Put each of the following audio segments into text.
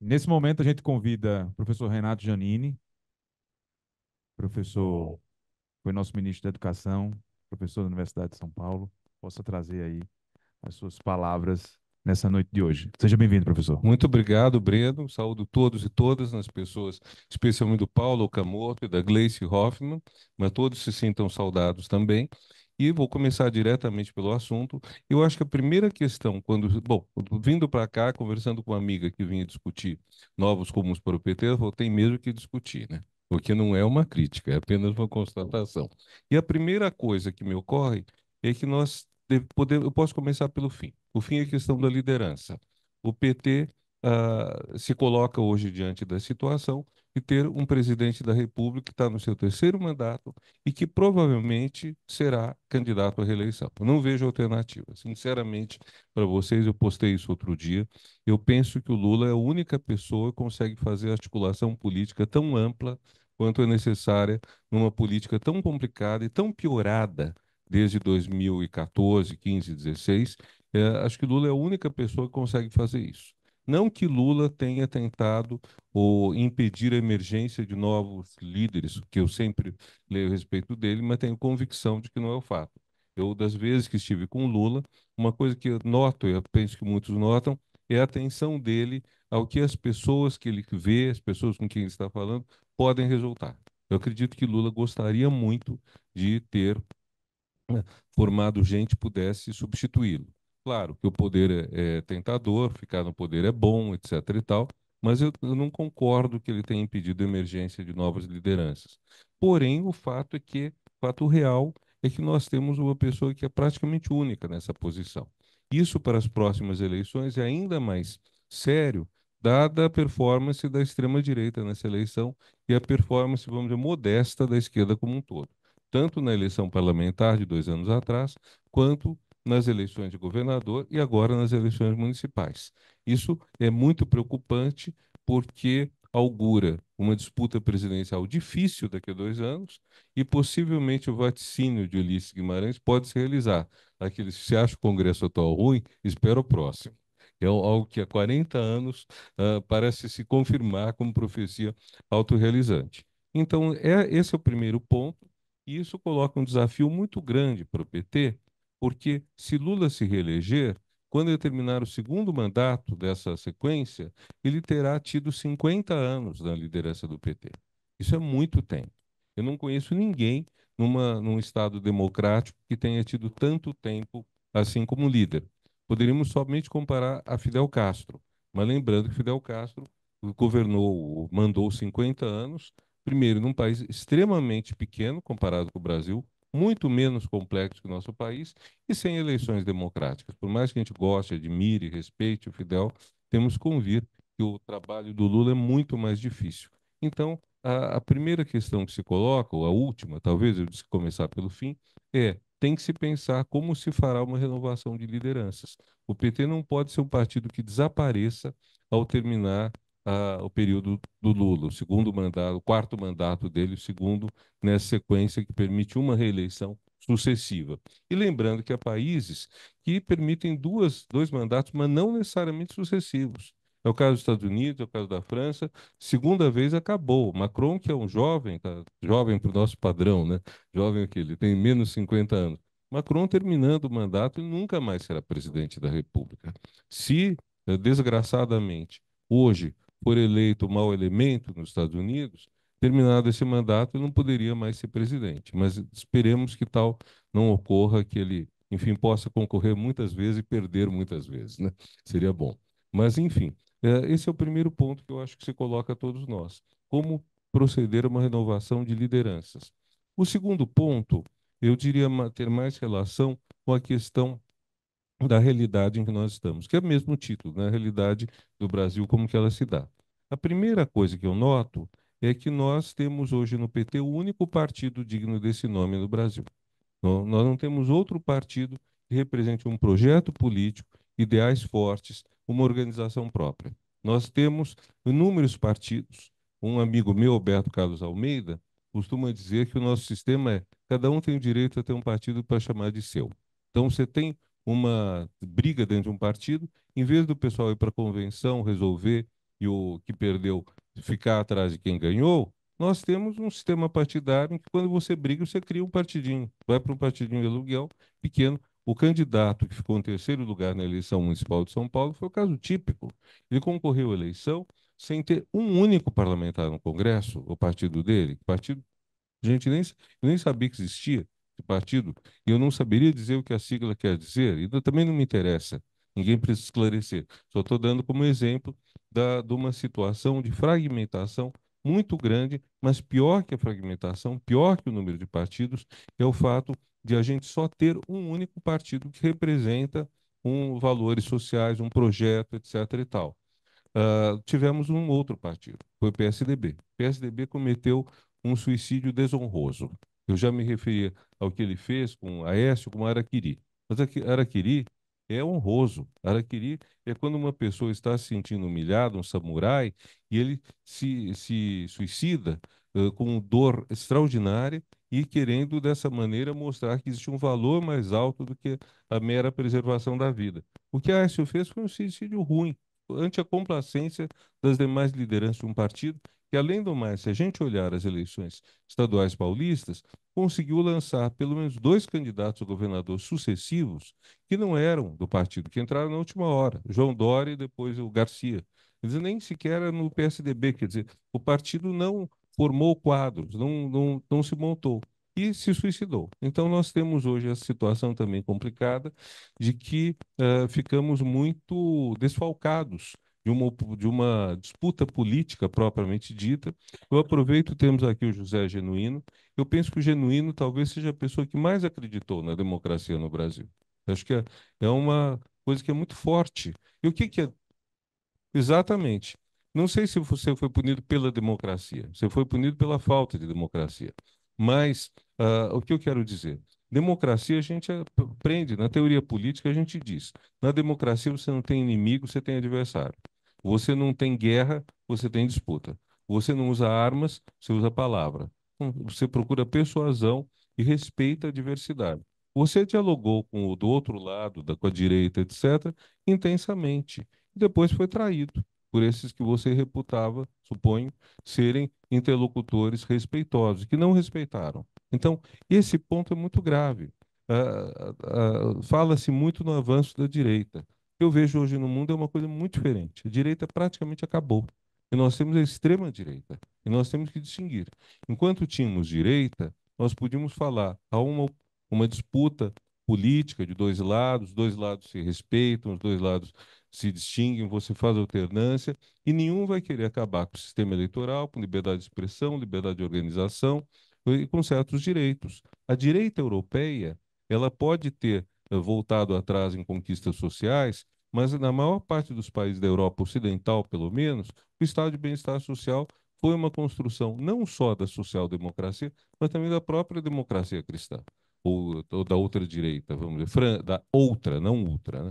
Nesse momento, a gente convida o professor Renato Janini, professor, foi nosso ministro da Educação, professor da Universidade de São Paulo, possa trazer aí as suas palavras nessa noite de hoje. Seja bem-vindo, professor. Muito obrigado, Breno. Saúdo todos e todas as pessoas, especialmente do Paulo Camorto e da Gleice Hoffman, mas todos se sintam saudados também. E vou começar diretamente pelo assunto. Eu acho que a primeira questão, quando. Bom, vindo para cá, conversando com uma amiga que vinha discutir novos comuns para o PT, eu falou: mesmo que discutir, né? Porque não é uma crítica, é apenas uma constatação. E a primeira coisa que me ocorre é que nós. Poder, eu posso começar pelo fim. O fim é a questão da liderança. O PT uh, se coloca hoje diante da situação e ter um presidente da República que está no seu terceiro mandato e que provavelmente será candidato à reeleição. Não vejo alternativa. Sinceramente, para vocês, eu postei isso outro dia. Eu penso que o Lula é a única pessoa que consegue fazer articulação política tão ampla quanto é necessária numa política tão complicada e tão piorada desde 2014, 15, 16. É, acho que Lula é a única pessoa que consegue fazer isso. Não que Lula tenha tentado ou impedir a emergência de novos líderes, que eu sempre leio a respeito dele, mas tenho convicção de que não é o fato. Eu, das vezes que estive com Lula, uma coisa que eu noto, eu penso que muitos notam, é a atenção dele ao que as pessoas que ele vê, as pessoas com quem ele está falando, podem resultar. Eu acredito que Lula gostaria muito de ter né, formado gente que pudesse substituí-lo. Claro que o poder é, é tentador, ficar no poder é bom, etc. e tal, mas eu, eu não concordo que ele tenha impedido a emergência de novas lideranças. Porém, o fato é que, fato real, é que nós temos uma pessoa que é praticamente única nessa posição. Isso para as próximas eleições é ainda mais sério, dada a performance da extrema-direita nessa eleição e a performance, vamos dizer, modesta da esquerda como um todo, tanto na eleição parlamentar de dois anos atrás, quanto nas eleições de governador e agora nas eleições municipais. Isso é muito preocupante porque augura uma disputa presidencial difícil daqui a dois anos e possivelmente o vaticínio de Ulisses Guimarães pode se realizar. Aqueles se acha o Congresso atual ruim, espera o próximo. É algo que há 40 anos uh, parece se confirmar como profecia autorrealizante. Então, é, esse é o primeiro ponto, e isso coloca um desafio muito grande para o PT, porque se Lula se reeleger, quando ele terminar o segundo mandato dessa sequência, ele terá tido 50 anos na liderança do PT. Isso é muito tempo. Eu não conheço ninguém numa, num Estado democrático que tenha tido tanto tempo assim como líder. Poderíamos somente comparar a Fidel Castro, mas lembrando que Fidel Castro governou, mandou 50 anos, primeiro num país extremamente pequeno comparado com o Brasil, muito menos complexo que o nosso país e sem eleições democráticas. Por mais que a gente goste, admire, respeite o Fidel, temos que convir que o trabalho do Lula é muito mais difícil. Então, a, a primeira questão que se coloca, ou a última, talvez eu disse começar pelo fim, é tem que se pensar como se fará uma renovação de lideranças. O PT não pode ser um partido que desapareça ao terminar uh, o período do Lula, o segundo mandato, o quarto mandato dele, o segundo nessa sequência que permite uma reeleição sucessiva. E lembrando que há países que permitem duas, dois mandatos, mas não necessariamente sucessivos. É o caso dos Estados Unidos, é o caso da França. Segunda vez acabou. Macron, que é um jovem, tá, jovem para o nosso padrão, né? Jovem aquele, tem menos 50 anos. Macron terminando o mandato, ele nunca mais será presidente da República. Se, eh, desgraçadamente, hoje por eleito mau elemento nos Estados Unidos, terminado esse mandato, ele não poderia mais ser presidente. Mas esperemos que tal não ocorra, que ele, enfim, possa concorrer muitas vezes e perder muitas vezes. Né? Seria bom. Mas, enfim, é, esse é o primeiro ponto que eu acho que se coloca a todos nós. Como proceder a uma renovação de lideranças? O segundo ponto, eu diria ter mais relação com a questão da realidade em que nós estamos, que é mesmo o título, né? a realidade do Brasil, como que ela se dá. A primeira coisa que eu noto é que nós temos hoje no PT o único partido digno desse nome no Brasil. Nós não temos outro partido que represente um projeto político, ideais fortes, uma organização própria. Nós temos inúmeros partidos. Um amigo meu, Alberto Carlos Almeida, costuma dizer que o nosso sistema é cada um tem o direito a ter um partido para chamar de seu. Então, você tem uma briga dentro de um partido, em vez do pessoal ir para a convenção, resolver, e o que perdeu ficar atrás de quem ganhou, nós temos um sistema partidário em que, quando você briga, você cria um partidinho. Vai para um partidinho de aluguel pequeno. O candidato que ficou em terceiro lugar na eleição municipal de São Paulo foi o caso típico. Ele concorreu à eleição sem ter um único parlamentar no Congresso, o partido dele. Partido, a gente nem, nem sabia que existia esse partido, e eu não saberia dizer o que a sigla quer dizer, e também não me interessa. Ninguém precisa esclarecer. Só estou dando como exemplo da, de uma situação de fragmentação muito grande, mas pior que a fragmentação, pior que o número de partidos, é o fato de a gente só ter um único partido que representa um, valores sociais, um projeto, etc. e tal. Uh, tivemos um outro partido, foi o PSDB. O PSDB cometeu um suicídio desonroso. Eu já me referi ao que ele fez com Aécio, com Araquiri. Mas Araquiri é honroso. Araquiri é quando uma pessoa está se sentindo humilhada, um samurai, e ele se, se suicida uh, com dor extraordinária e querendo dessa maneira mostrar que existe um valor mais alto do que a mera preservação da vida. O que a Aécio fez foi um suicídio ruim, ante a complacência das demais lideranças de um partido que, além do mais, se a gente olhar as eleições estaduais paulistas, conseguiu lançar pelo menos dois candidatos a governador sucessivos que não eram do partido, que entraram na última hora, João Dória e depois o Garcia. nem sequer era no PSDB, quer dizer, o partido não formou quadros, não, não, não se montou e se suicidou. Então, nós temos hoje a situação também complicada de que uh, ficamos muito desfalcados de uma, de uma disputa política propriamente dita. Eu aproveito, temos aqui o José Genuíno. Eu penso que o Genuíno talvez seja a pessoa que mais acreditou na democracia no Brasil. Acho que é, é uma coisa que é muito forte. E o que, que é? Exatamente. Não sei se você foi punido pela democracia, você foi punido pela falta de democracia. Mas uh, o que eu quero dizer? Democracia a gente aprende, na teoria política a gente diz: na democracia você não tem inimigo, você tem adversário. Você não tem guerra, você tem disputa. Você não usa armas, você usa palavra. Hum, você procura persuasão e respeita a diversidade. Você dialogou com o do outro lado, da, com a direita, etc., intensamente. E depois foi traído por esses que você reputava, suponho, serem interlocutores respeitosos, que não respeitaram. Então, esse ponto é muito grave. Uh, uh, Fala-se muito no avanço da direita que eu vejo hoje no mundo é uma coisa muito diferente. A direita praticamente acabou. E nós temos a extrema-direita. E nós temos que distinguir. Enquanto tínhamos direita, nós podíamos falar a uma, uma disputa política de dois lados, dois lados se respeitam, os dois lados se distinguem, você faz alternância, e nenhum vai querer acabar com o sistema eleitoral, com liberdade de expressão, liberdade de organização e com certos direitos. A direita europeia, ela pode ter voltado atrás em conquistas sociais, mas na maior parte dos países da Europa Ocidental, pelo menos, o estado de bem-estar social foi uma construção não só da social-democracia, mas também da própria democracia cristã, ou, ou da outra direita, vamos dizer, Fran da outra, não ultra.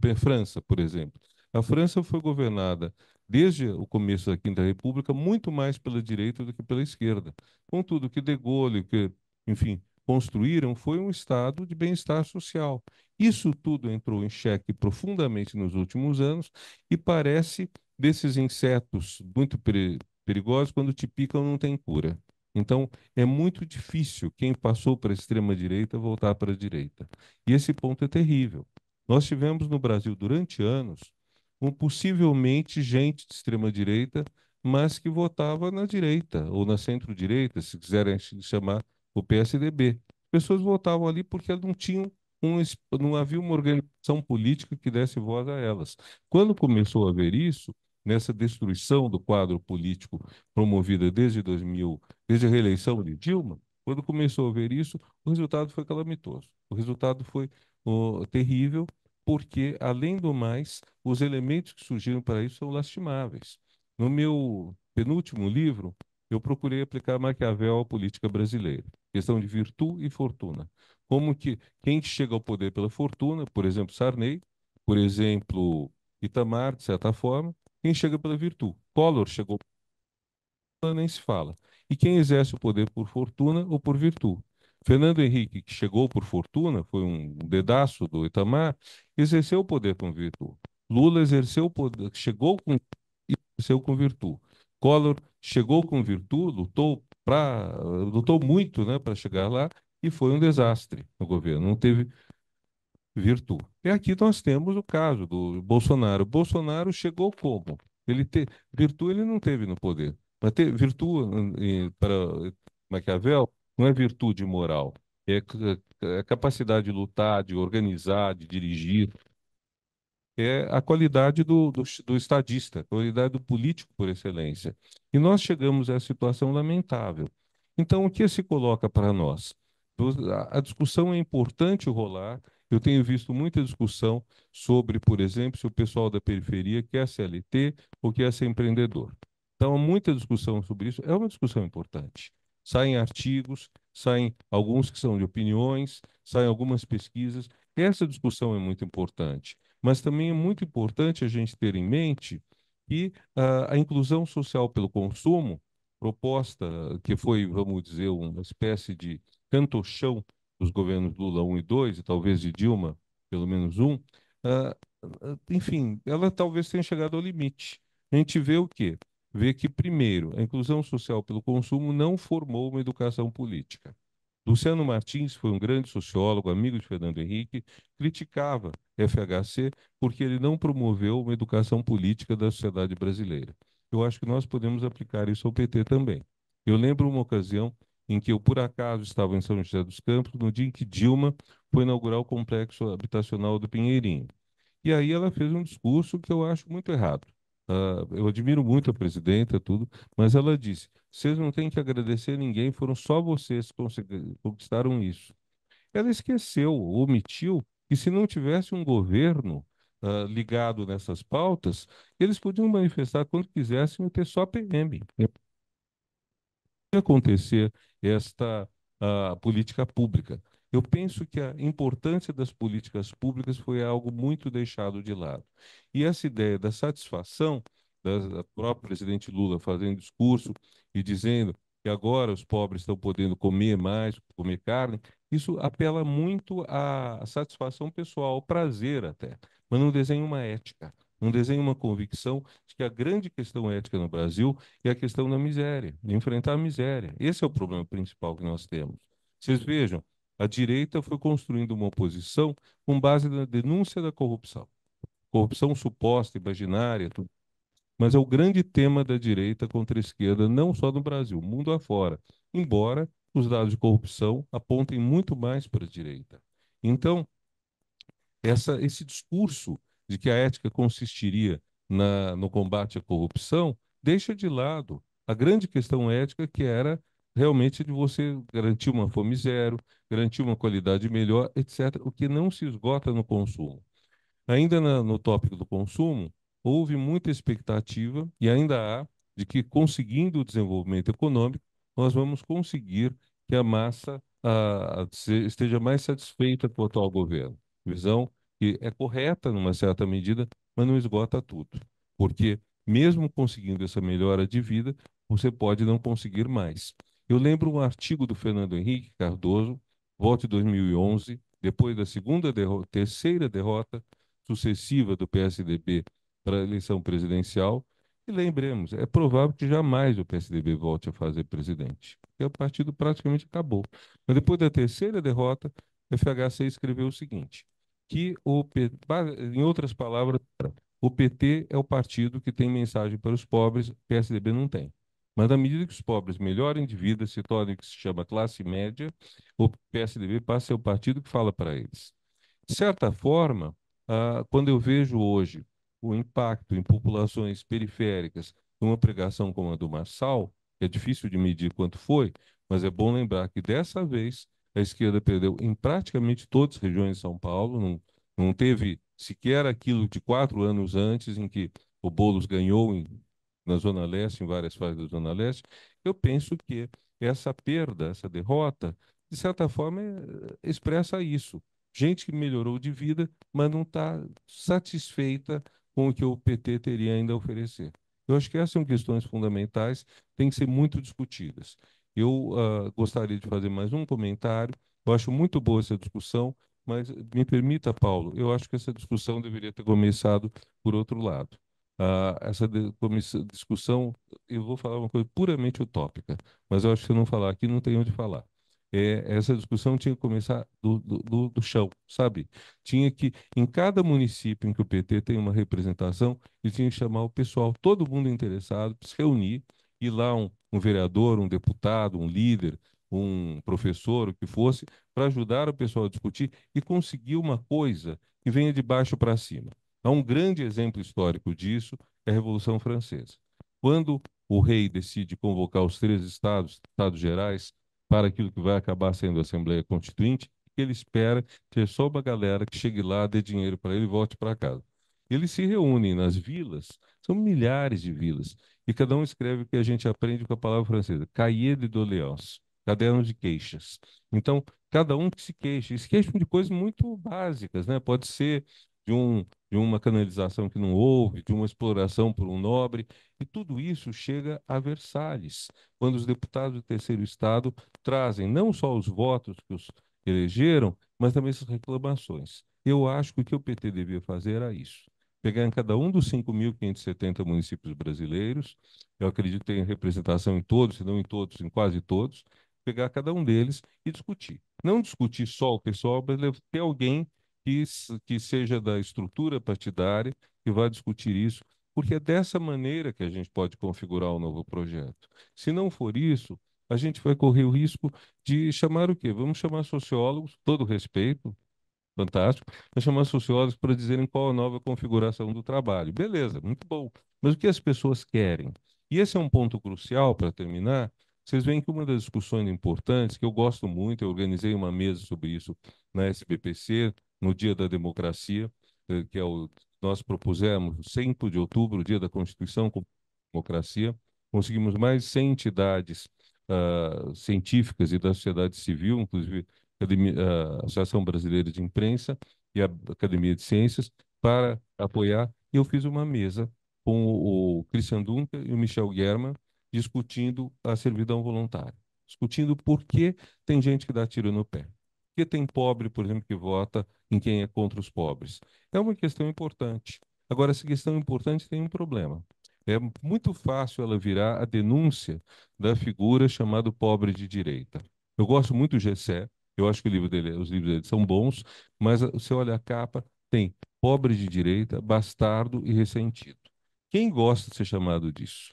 Né? França, por exemplo. A França foi governada desde o começo da Quinta República muito mais pela direita do que pela esquerda. Contudo, que De Gaulle, que, enfim, construíram foi um estado de bem-estar social. Isso tudo entrou em xeque profundamente nos últimos anos e parece desses insetos muito perigosos quando te picam não tem cura. Então, é muito difícil quem passou para a extrema-direita voltar para a direita. E esse ponto é terrível. Nós tivemos no Brasil, durante anos, um possivelmente gente de extrema-direita, mas que votava na direita ou na centro-direita, se quiserem chamar o PSDB. As pessoas votavam ali porque não tinham um, não havia uma organização política que desse voz a elas. Quando começou a haver isso, nessa destruição do quadro político promovida desde 2000, desde a reeleição de Dilma, quando começou a haver isso, o resultado foi calamitoso. O resultado foi oh, terrível, porque, além do mais, os elementos que surgiram para isso são lastimáveis. No meu penúltimo livro, eu procurei aplicar Maquiavel à política brasileira questão de virtude e fortuna. Como que quem chega ao poder pela fortuna, por exemplo, Sarney, por exemplo, Itamar, de certa forma, quem chega pela virtude. Collor chegou nem se fala. E quem exerce o poder por fortuna ou por virtude. Fernando Henrique, que chegou por fortuna, foi um dedaço do Itamar, exerceu o poder com virtude. Lula exerceu o poder, chegou com, exerceu com virtude. Collor chegou com virtude, lutou pra, lutou muito né, para chegar lá e foi um desastre no governo, não teve virtude. E aqui nós temos o caso do Bolsonaro. Bolsonaro chegou como? Ele te, virtude ele não teve no poder. Mas ter virtude para Maquiavel não é virtude moral, é a é, é capacidade de lutar, de organizar, de dirigir, é a qualidade do, do, do estadista, a qualidade do político por excelência. E nós chegamos a essa situação lamentável. Então, o que se coloca para nós? A discussão é importante rolar. Eu tenho visto muita discussão sobre, por exemplo, se o pessoal da periferia quer CLT ou quer ser empreendedor. Então, há muita discussão sobre isso. É uma discussão importante. Saem artigos, saem alguns que são de opiniões, saem algumas pesquisas. Essa discussão é muito importante. Mas também é muito importante a gente ter em mente que uh, a inclusão social pelo consumo, proposta que foi, vamos dizer, uma espécie de cantochão dos governos Lula 1 e 2, e talvez de Dilma, pelo menos um, uh, enfim, ela talvez tenha chegado ao limite. A gente vê o quê? Vê que, primeiro, a inclusão social pelo consumo não formou uma educação política. Luciano Martins foi um grande sociólogo, amigo de Fernando Henrique, criticava FHC porque ele não promoveu uma educação política da sociedade brasileira. Eu acho que nós podemos aplicar isso ao PT também. Eu lembro uma ocasião em que eu, por acaso, estava em São José dos Campos, no dia em que Dilma foi inaugurar o complexo habitacional do Pinheirinho. E aí ela fez um discurso que eu acho muito errado. Uh, eu admiro muito a presidenta, tudo, mas ela disse: vocês não têm que agradecer a ninguém, foram só vocês que conquistaram isso. Ela esqueceu, omitiu, que se não tivesse um governo uh, ligado nessas pautas, eles podiam manifestar quando quisessem e ter só PM. Ia acontecer esta uh, política pública. Eu penso que a importância das políticas públicas foi algo muito deixado de lado. E essa ideia da satisfação da própria presidente Lula fazendo discurso e dizendo que agora os pobres estão podendo comer mais, comer carne, isso apela muito à satisfação pessoal, ao prazer até, mas não desenha uma ética, não desenha uma convicção de que a grande questão ética no Brasil é a questão da miséria, de enfrentar a miséria. Esse é o problema principal que nós temos. Vocês vejam, a direita foi construindo uma oposição com base na denúncia da corrupção. Corrupção suposta, imaginária, tudo mas é o grande tema da direita contra a esquerda, não só no Brasil, mundo afora. Embora os dados de corrupção apontem muito mais para a direita. Então, essa, esse discurso de que a ética consistiria na, no combate à corrupção deixa de lado a grande questão ética que era realmente de você garantir uma fome zero, garantir uma qualidade melhor, etc., o que não se esgota no consumo. Ainda na, no tópico do consumo, houve muita expectativa e ainda há de que, conseguindo o desenvolvimento econômico, nós vamos conseguir que a massa a, esteja mais satisfeita com o atual governo. Visão que é correta numa certa medida, mas não esgota tudo. Porque, mesmo conseguindo essa melhora de vida, você pode não conseguir mais. Eu lembro um artigo do Fernando Henrique Cardoso, voto 2011, depois da segunda derrota, terceira derrota sucessiva do PSDB para a eleição presidencial. E lembremos, é provável que jamais o PSDB volte a fazer presidente, porque o partido praticamente acabou. Mas depois da terceira derrota, o FHC escreveu o seguinte: que o PT, em outras palavras, o PT é o partido que tem mensagem para os pobres, o PSDB não tem. Mas à medida que os pobres melhorem de vida, se tornem o que se chama classe média, o PSDB passa a ser o partido que fala para eles. De certa forma, ah, quando eu vejo hoje o impacto em populações periféricas de uma pregação como a do Marçal, é difícil de medir quanto foi, mas é bom lembrar que dessa vez a esquerda perdeu em praticamente todas as regiões de São Paulo, não, não teve sequer aquilo de quatro anos antes, em que o Boulos ganhou em, na Zona Leste, em várias fases da Zona Leste. Eu penso que essa perda, essa derrota, de certa forma, é, expressa isso. Gente que melhorou de vida, mas não está satisfeita com o que o PT teria ainda a oferecer. Eu acho que essas são questões fundamentais, têm que ser muito discutidas. Eu uh, gostaria de fazer mais um comentário. Eu acho muito boa essa discussão, mas me permita, Paulo, eu acho que essa discussão deveria ter começado por outro lado. Uh, essa discussão, eu vou falar uma coisa puramente utópica, mas eu acho que se eu não falar aqui, não tem onde falar é, essa discussão tinha que começar do, do, do, chão, sabe? Tinha que, em cada município em que o PT tem uma representação, ele tinha que chamar o pessoal, todo mundo interessado, se reunir, ir lá um, um vereador, um deputado, um líder, um professor, o que fosse, para ajudar o pessoal a discutir e conseguir uma coisa que venha de baixo para cima. Há um grande exemplo histórico disso, é a Revolução Francesa. Quando o rei decide convocar os três estados, estados gerais, para aquilo que vai acabar sendo a Assembleia Constituinte, que ele espera ter só uma galera que chegue lá, dê dinheiro para ele e volte para casa. Eles se reúnem nas vilas, são milhares de vilas, e cada um escreve o que a gente aprende com a palavra francesa, cahier de doléances, caderno de queixas. Então, cada um que se queixa, e se queixam de coisas muito básicas, né? Pode ser de um de uma canalização que não houve, de uma exploração por um nobre, e tudo isso chega a Versalhes, quando os deputados do terceiro estado trazem não só os votos que os elegeram, mas também essas reclamações. Eu acho que o que o PT devia fazer era isso. Pegar em cada um dos 5.570 municípios brasileiros, eu acredito que tem representação em todos, se não em todos, em quase todos, pegar cada um deles e discutir. Não discutir só o pessoal, mas ter alguém que, que seja da estrutura partidária que vá discutir isso, porque é dessa maneira que a gente pode configurar o um novo projeto. Se não for isso, a gente vai correr o risco de chamar o quê? Vamos chamar sociólogos, todo respeito, fantástico, mas chamar sociólogos para dizerem qual a nova configuração do trabalho. Beleza, muito bom. Mas o que as pessoas querem? E esse é um ponto crucial para terminar. Vocês veem que uma das discussões importantes, que eu gosto muito, eu organizei uma mesa sobre isso na SBPC, no Dia da Democracia, eh, que é o nós propusemos 5 de outubro, Dia da Constituição com democracia, conseguimos mais 100 entidades uh, científicas e da sociedade civil, inclusive a ah, Associação Brasileira de Imprensa e a Academia de Ciências, para apoiar. E eu fiz uma mesa com o, Christian Dunca e o Michel Guerma discutindo a servidão voluntária, discutindo por que tem gente que dá tiro no pé que tem pobre, por exemplo, que vota em quem é contra os pobres? É uma questão importante. Agora, essa questão importante tem um problema. É muito fácil ela virar a denúncia da figura chamada pobre de direita. Eu gosto muito do Gessé, eu acho que livro dele, os livros dele são bons, mas você ah, olha a capa, tem pobre de direita, bastardo e ressentido. Quem gosta de ser chamado disso?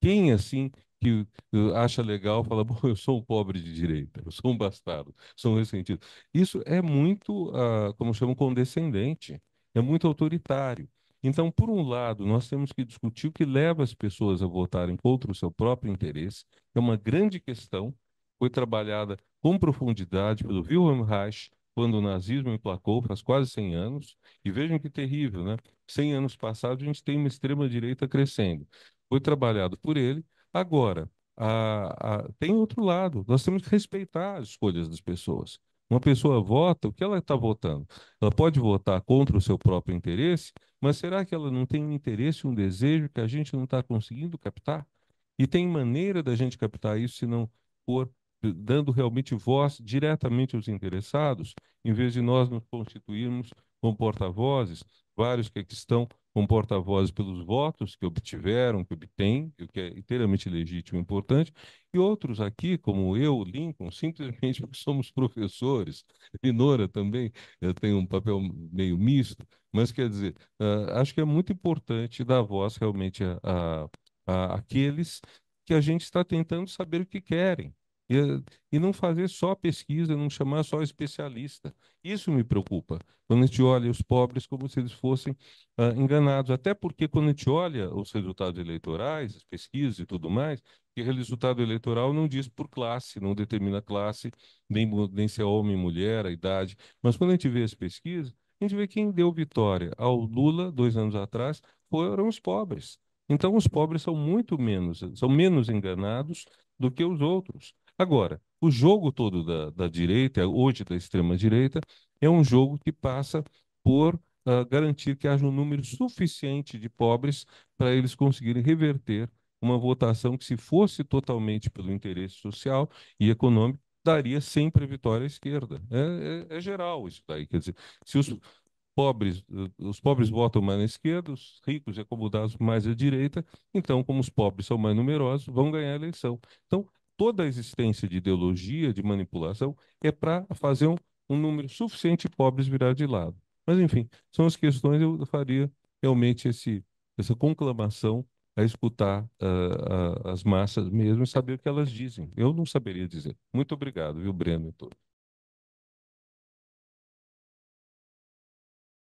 Quem, assim, que acha legal fala, bom, eu sou um pobre de direita, eu sou um bastardo, sou um ressentido. Isso é muito, ah, como chamam, condescendente, é muito autoritário. Então, por um lado, nós temos que discutir o que leva as pessoas a votarem contra o seu próprio interesse, é uma grande questão, foi trabalhada com profundidade pelo Wilhelm Reich, quando o nazismo emplacou, faz quase 100 anos, e vejam que terrível, né? 100 anos passados, a gente tem uma extrema-direita crescendo. Foi trabalhado por ele, Agora, a, a, tem outro lado. Nós temos que respeitar as escolhas das pessoas. Uma pessoa vota, o que ela está votando? Ela pode votar contra o seu próprio interesse, mas será que ela não tem um interesse, um desejo que a gente não está conseguindo captar? E tem maneira da gente captar isso se não for dando realmente voz diretamente aos interessados, em vez de nós nos constituirmos como porta-vozes, vários que aqui estão como porta-voz pelos votos que obtiveram, que obtêm, o que é inteiramente legítimo e importante, e outros aqui, como eu, Lincoln, simplesmente porque somos professores, e Nora também eh, tem um papel meio misto, mas quer dizer, uh, acho que é muito importante dar voz realmente a, a, a aqueles que a gente está tentando saber o que querem, e, e não fazer só pesquisa, não chamar só especialista. Isso me preocupa. Quando a gente olha os pobres como se eles fossem ah, enganados. Até porque, quando a gente olha os resultados eleitorais, as pesquisas e tudo mais, que resultado eleitoral não diz por classe, não determina classe, nem, nem se é homem, mulher, a idade. Mas quando a gente vê as pesquisas, a gente vê quem deu vitória ao Lula, dois anos atrás, foram os pobres. Então, os pobres são muito menos, são menos enganados do que os outros. Agora, o jogo todo da, da direita, hoje da extrema-direita, é um jogo que passa por uh, garantir que haja um número suficiente de pobres para eles conseguirem reverter uma votação que, se fosse totalmente pelo interesse social e econômico, daria sempre vitória à esquerda. É, é, é geral isso daí. Quer dizer, se os pobres, ah, os pobres votam mais na esquerda, os ricos e acomodados mais à direita, então, como os pobres são mais numerosos, vão ganhar a eleição. Então, toda a existência de ideologia, de manipulação, é para fazer um, um, número suficiente de pobres virar de lado. Mas, enfim, são as questões eu faria realmente esse, essa conclamação a escutar uh, uh, as massas mesmo e saber o que elas dizem. Eu não saberia dizer. Muito obrigado, viu, Breno e todos.